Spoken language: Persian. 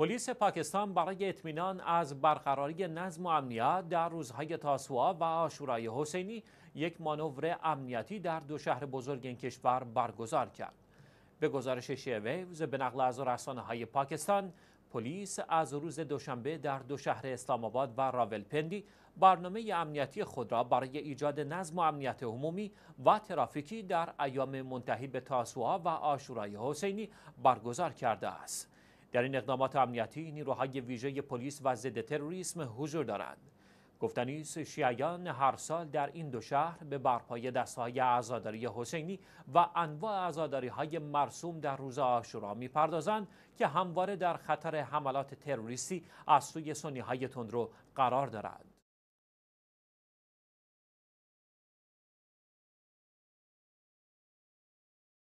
پلیس پاکستان برای اطمینان از برقراری نظم و امنیت در روزهای تاسوعا و آشورای حسینی یک مانور امنیتی در دو شهر بزرگ این کشور برگزار کرد. به گزارش شیویوز به نقل از رسانه های پاکستان، پلیس از روز دوشنبه در دو شهر اسلام آباد و راولپندی برنامه امنیتی خود را برای ایجاد نظم و امنیت عمومی و ترافیکی در ایام منتهی به تاسوعا و آشورای حسینی برگزار کرده است. در این اقدامات امنیتی نیروهای ویژه پلیس و ضد تروریسم حضور دارند گفتنی است شیعیان هر سال در این دو شهر به برپای دستهای عزاداری حسینی و انواع عزاداری های مرسوم در روز آشورا میپردازند که همواره در خطر حملات تروریستی از سوی سنی های تندرو قرار دارد